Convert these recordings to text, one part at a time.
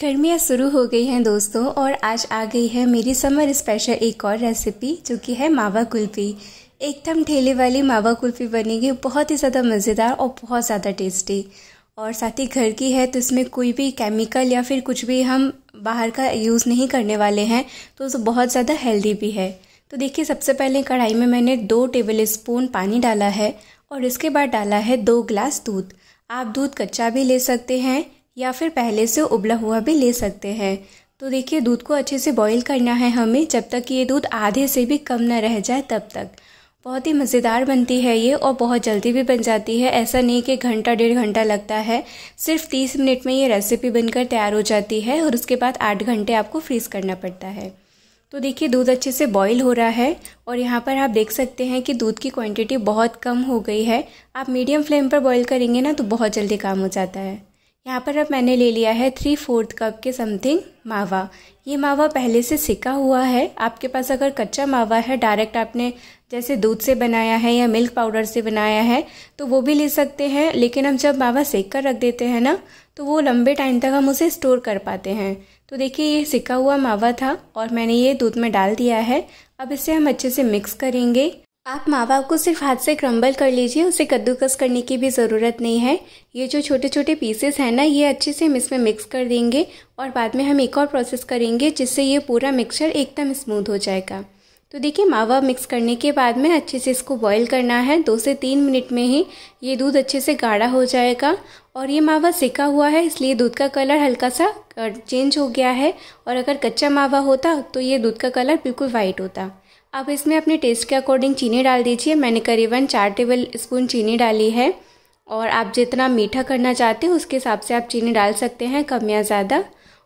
गर्मियाँ शुरू हो गई हैं दोस्तों और आज आ गई है मेरी समर स्पेशल एक और रेसिपी जो कि है मावा कुल्फ़ी एकदम ठेले वाली मावा कुल्फ़ी बनेगी बहुत ही ज़्यादा मज़ेदार और बहुत ज़्यादा टेस्टी और साथ ही घर की है तो इसमें कोई भी केमिकल या फिर कुछ भी हम बाहर का यूज़ नहीं करने वाले हैं तो बहुत ज़्यादा हेल्दी भी है तो देखिए सबसे पहले कढ़ाई में मैंने दो टेबल स्पून पानी डाला है और इसके बाद डाला है दो ग्लास दूध आप दूध कच्चा भी ले सकते हैं या फिर पहले से उबला हुआ भी ले सकते हैं तो देखिए दूध को अच्छे से बॉईल करना है हमें जब तक ये दूध आधे से भी कम ना रह जाए तब तक बहुत ही मज़ेदार बनती है ये और बहुत जल्दी भी बन जाती है ऐसा नहीं कि घंटा डेढ़ घंटा लगता है सिर्फ तीस मिनट में ये रेसिपी बनकर तैयार हो जाती है और उसके बाद आठ घंटे आपको फ्रीज़ करना पड़ता है तो देखिए दूध अच्छे से बॉईल हो रहा है और यहाँ पर आप देख सकते हैं कि दूध की क्वांटिटी बहुत कम हो गई है आप मीडियम फ्लेम पर बॉईल करेंगे ना तो बहुत जल्दी काम हो जाता है यहाँ पर अब मैंने ले लिया है थ्री फोर्थ कप के समथिंग मावा ये मावा पहले से सिका हुआ है आपके पास अगर कच्चा मावा है डायरेक्ट आपने जैसे दूध से बनाया है या मिल्क पाउडर से बनाया है तो वो भी ले सकते हैं लेकिन हम जब मावा सेक कर रख देते हैं ना तो वो लंबे टाइम तक हम उसे स्टोर कर पाते हैं तो देखिए ये सिका हुआ मावा था और मैंने ये दूध में डाल दिया है अब इसे हम अच्छे से मिक्स करेंगे आप माँ बाप को सिर्फ हाथ से क्रम्बल कर लीजिए उसे कद्दूकस करने की भी ज़रूरत नहीं है ये जो छोटे छोटे पीसेस हैं ना ये अच्छे से हम इसमें मिक्स कर देंगे और बाद में हम एक और प्रोसेस करेंगे जिससे ये पूरा मिक्सचर एकदम स्मूथ हो जाएगा तो देखिए मावा मिक्स करने के बाद में अच्छे से इसको बॉईल करना है दो से तीन मिनट में ही ये दूध अच्छे से गाढ़ा हो जाएगा और ये मावा सिका हुआ है इसलिए दूध का कलर हल्का सा चेंज हो गया है और अगर कच्चा मावा होता तो ये दूध का कलर बिल्कुल वाइट होता अब इसमें अपने टेस्ट के अकॉर्डिंग चीनी डाल दीजिए मैंने करीबन चार टेबल स्पून चीनी डाली है और आप जितना मीठा करना चाहते हो उसके हिसाब से आप चीनी डाल सकते हैं कम या ज़्यादा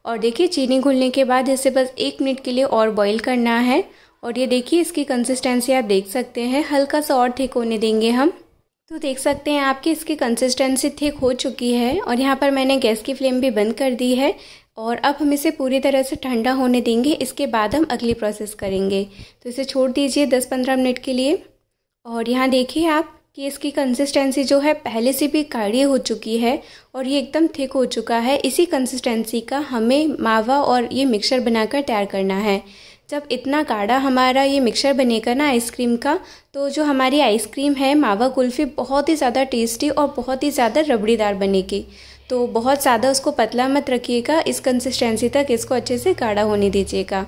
और देखिए चीनी घुलने के बाद इसे बस एक मिनट के लिए और बॉईल करना है और ये देखिए इसकी कंसिस्टेंसी आप देख सकते हैं हल्का सा और थिक होने देंगे हम तो देख सकते हैं आपकी इसकी कंसिस्टेंसी थिक हो चुकी है और यहाँ पर मैंने गैस की फ्लेम भी बंद कर दी है और अब हम इसे पूरी तरह से ठंडा होने देंगे इसके बाद हम अगली प्रोसेस करेंगे तो इसे छोड़ दीजिए दस पंद्रह मिनट के लिए और यहाँ देखिए आप कि इसकी कंसिस्टेंसी जो है पहले से भी गाढ़ी हो चुकी है और ये एकदम थिक हो चुका है इसी कंसिस्टेंसी का हमें मावा और ये मिक्सर बनाकर तैयार करना है जब इतना गाढ़ा हमारा ये मिक्सर बनेगा ना आइसक्रीम का तो जो हमारी आइसक्रीम है मावा कुल्फ़ी बहुत ही ज़्यादा टेस्टी और बहुत ही ज़्यादा रबड़ीदार बनेगी तो बहुत ज़्यादा उसको पतला मत रखिएगा इस कंसिस्टेंसी तक इसको अच्छे से गाढ़ा होने दीजिएगा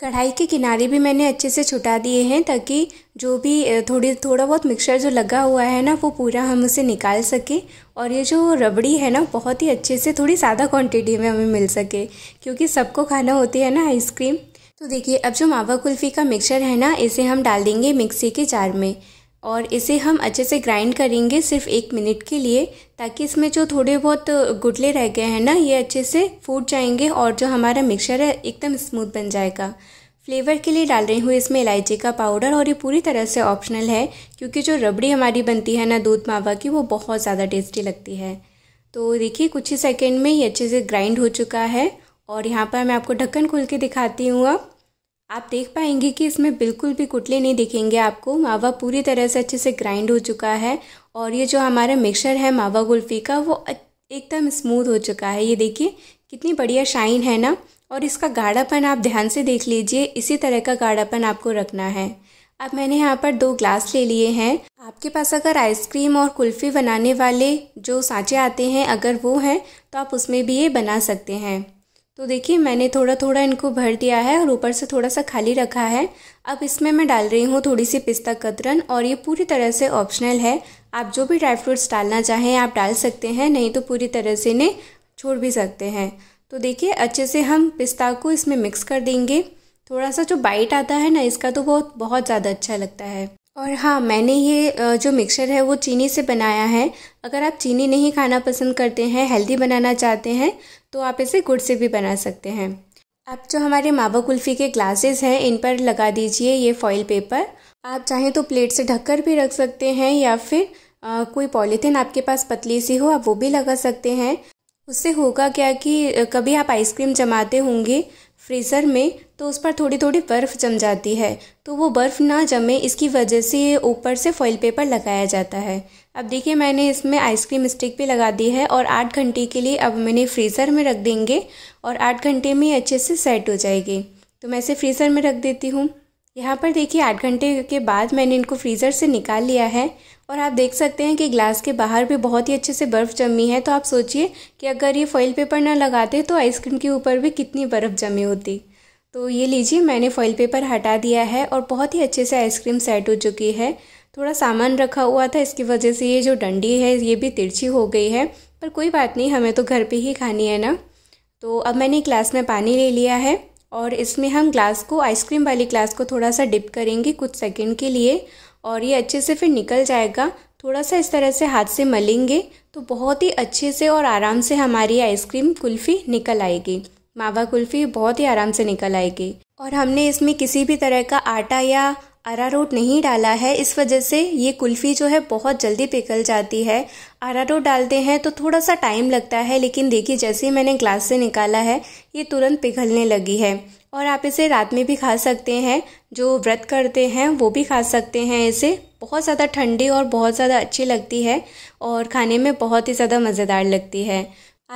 कढ़ाई के किनारे भी मैंने अच्छे से छुटा दिए हैं ताकि जो भी थोड़ी थोड़ा बहुत मिक्सचर जो लगा हुआ है ना वो पूरा हम उसे निकाल सकें और ये जो रबड़ी है ना बहुत ही अच्छे से थोड़ी ज़्यादा क्वांटिटी में हमें मिल सके क्योंकि सबको खाना होती है ना आइसक्रीम तो देखिए अब जो मावा कुल्फ़ी का मिक्सचर है ना इसे हम डाल देंगे मिक्सी के जार में और इसे हम अच्छे से ग्राइंड करेंगे सिर्फ एक मिनट के लिए ताकि इसमें जो थोड़े बहुत गुटले रह गए हैं ना ये अच्छे से फूट जाएंगे और जो हमारा मिक्सचर है एकदम स्मूथ बन जाएगा फ्लेवर के लिए डाल रही हूँ इसमें इलायची का पाउडर और ये पूरी तरह से ऑप्शनल है क्योंकि जो रबड़ी हमारी बनती है ना दूध मावा की वो बहुत ज़्यादा टेस्टी लगती है तो देखिए कुछ ही सेकेंड में ये अच्छे से ग्राइंड हो चुका है और यहाँ पर मैं आपको ढक्कन खोल के दिखाती हूँ अब आप देख पाएंगे कि इसमें बिल्कुल भी कुटले नहीं दिखेंगे आपको मावा पूरी तरह से अच्छे से ग्राइंड हो चुका है और ये जो हमारा मिक्सर है मावा कुल्फ़ी का वो एकदम स्मूथ हो चुका है ये देखिए कितनी बढ़िया शाइन है ना और इसका गाढ़ापन आप ध्यान से देख लीजिए इसी तरह का गाढ़ापन आपको रखना है अब मैंने यहाँ पर दो ग्लास ले लिए हैं आपके पास अगर आइसक्रीम और कुल्फ़ी बनाने वाले जो सांचे आते हैं अगर वो हैं तो आप उसमें भी ये बना सकते हैं तो देखिए मैंने थोड़ा थोड़ा इनको भर दिया है और ऊपर से थोड़ा सा खाली रखा है अब इसमें मैं डाल रही हूँ थोड़ी सी पिस्ता कतरन और ये पूरी तरह से ऑप्शनल है आप जो भी ड्राई फ्रूट्स डालना चाहें आप डाल सकते हैं नहीं तो पूरी तरह से इन्हें छोड़ भी सकते हैं तो देखिए अच्छे से हम पिस्ता को इसमें मिक्स कर देंगे थोड़ा सा जो बाइट आता है ना इसका तो बहुत बहुत ज़्यादा अच्छा लगता है और हाँ मैंने ये जो मिक्सर है वो चीनी से बनाया है अगर आप चीनी नहीं खाना पसंद करते हैं हेल्दी बनाना चाहते हैं तो आप इसे गुड़ से भी बना सकते हैं अब जो हमारे मावा कुल्फ़ी के ग्लासेस हैं इन पर लगा दीजिए ये फॉइल पेपर आप चाहें तो प्लेट से ढककर भी रख सकते हैं या फिर आ, कोई पॉलीथीन आपके पास पतली सी हो आप वो भी लगा सकते हैं उससे होगा क्या कि कभी आप आइसक्रीम जमाते होंगे फ्रीज़र में तो उस पर थोड़ी थोड़ी बर्फ़ जम जाती है तो वो बर्फ़ ना जमे इसकी वजह से ऊपर से फॉइल पेपर लगाया जाता है अब देखिए मैंने इसमें आइसक्रीम स्टिक भी लगा दी है और आठ घंटे के लिए अब मैंने फ्रीज़र में रख देंगे और आठ घंटे में अच्छे से सेट हो जाएगी तो मैं इसे फ्रीज़र में रख देती हूँ यहाँ पर देखिए आठ घंटे के बाद मैंने इनको फ्रीज़र से निकाल लिया है और आप देख सकते हैं कि ग्लास के बाहर भी बहुत ही अच्छे से बर्फ़ जमी है तो आप सोचिए कि अगर ये फॉइल पेपर ना लगाते तो आइसक्रीम के ऊपर भी कितनी बर्फ़ जमी होती तो ये लीजिए मैंने फॉइल पेपर हटा दिया है और बहुत ही अच्छे से आइसक्रीम सेट हो चुकी है थोड़ा सामान रखा हुआ था इसकी वजह से ये जो डंडी है ये भी तिरछी हो गई है पर कोई बात नहीं हमें तो घर पर ही खानी है ना तो अब मैंने एक ग्लास में पानी ले लिया है और इसमें हम ग्लास को आइसक्रीम वाली ग्लास को थोड़ा सा डिप करेंगे कुछ सेकंड के लिए और ये अच्छे से फिर निकल जाएगा थोड़ा सा इस तरह से हाथ से मलेंगे तो बहुत ही अच्छे से और आराम से हमारी आइसक्रीम कुल्फ़ी निकल आएगी मावा कुल्फ़ी बहुत ही आराम से निकल आएगी और हमने इसमें किसी भी तरह का आटा या अरारोट नहीं डाला है इस वजह से ये कुल्फ़ी जो है बहुत जल्दी पिघल जाती है अरारोट डालते हैं तो थोड़ा सा टाइम लगता है लेकिन देखिए जैसे ही मैंने ग्लास से निकाला है ये तुरंत पिघलने लगी है और आप इसे रात में भी खा सकते हैं जो व्रत करते हैं वो भी खा सकते हैं इसे बहुत ज़्यादा ठंडी और बहुत ज़्यादा अच्छी लगती है और खाने में बहुत ही ज़्यादा मज़ेदार लगती है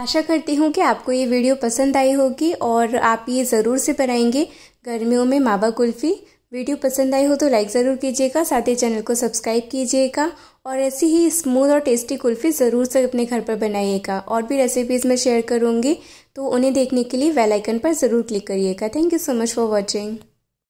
आशा करती हूँ कि आपको ये वीडियो पसंद आई होगी और आप ये ज़रूर से बनाएंगे गर्मियों में मावा कुल्फ़ी वीडियो पसंद आई हो तो लाइक ज़रूर कीजिएगा साथ ही चैनल को सब्सक्राइब कीजिएगा और ऐसी ही स्मूथ और टेस्टी कुल्फ़ी ज़रूर से अपने घर पर बनाइएगा और भी रेसिपीज़ मैं शेयर करूँगी तो उन्हें देखने के लिए वेलाइकन पर ज़रूर क्लिक करिएगा thank you so much for watching